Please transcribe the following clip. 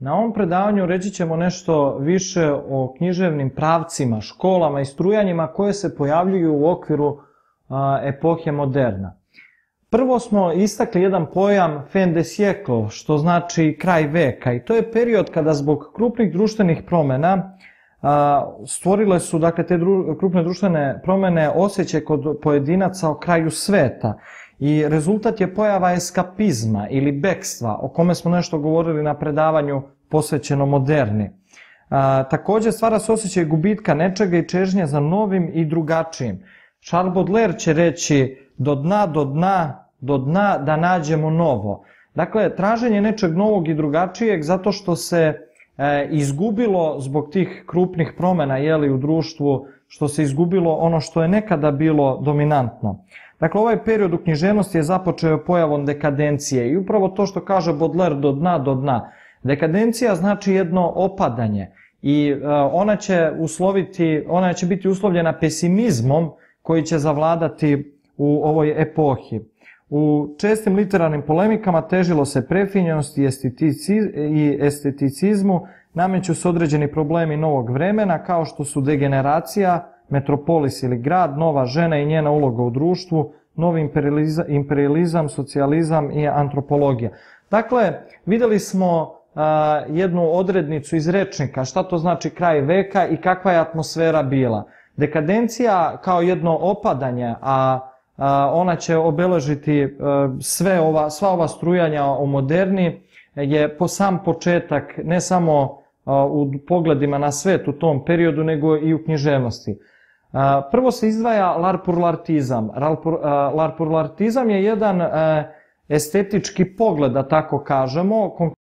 Na ovom predavanju reći ćemo nešto više o književnim pravcima, školama i strujanjima koje se pojavljuju u okviru a, epohe moderna. Prvo smo istakli jedan pojam fin de siècle, što znači kraj veka i to je period kada zbog krupnih društvenih promena a, stvorile su dakle te dru, krupne društvene promene osjećaj kod pojedinaca o kraju sveta I rezultat je pojava eskapizma ili bekstva, o kome smo nešto govorili na predavanju posvećeno moderni. A, također stvara se osjećaj gubitka nečega i čežnja za novim i drugačijim. Charles Baudelaire će reći do dna, do dna, do dna da nađemo novo. Dakle, traženje nečeg novog i drugačijeg zato što se E, izgubilo zbog tih krupnih promena jeli, u društvu, što se izgubilo ono što je nekada bilo dominantno. Dakle, ovaj period u književnosti je započeo pojavom dekadencije i upravo to što kaže Baudelaire do dna, do dna. Dekadencija znači jedno opadanje i e, ona će usloviti, ona će biti uslovljena pesimizmom koji će zavladati u ovoj epohi. U čestim literarnim polemikama težilo se prefinjenosti i esteticizmu, nameću se određeni problemi novog vremena kao što su degeneracija, metropolis ili grad, nova žena i njena uloga u društvu, novi imperializam, socijalizam i antropologija. Dakle, videli smo jednu odrednicu iz rečnika, šta to znači kraj veka i kakva je atmosfera bila. Dekadencija kao jedno opadanje, a ona će obeležiti e, sve ova, sva ova strujanja o moderni, je po sam početak ne samo u pogledima na svet u tom periodu, nego i u književnosti. Prvo se izdvaja larpurlartizam. Larpurlartizam je jedan e, estetički pogled, da tako kažemo,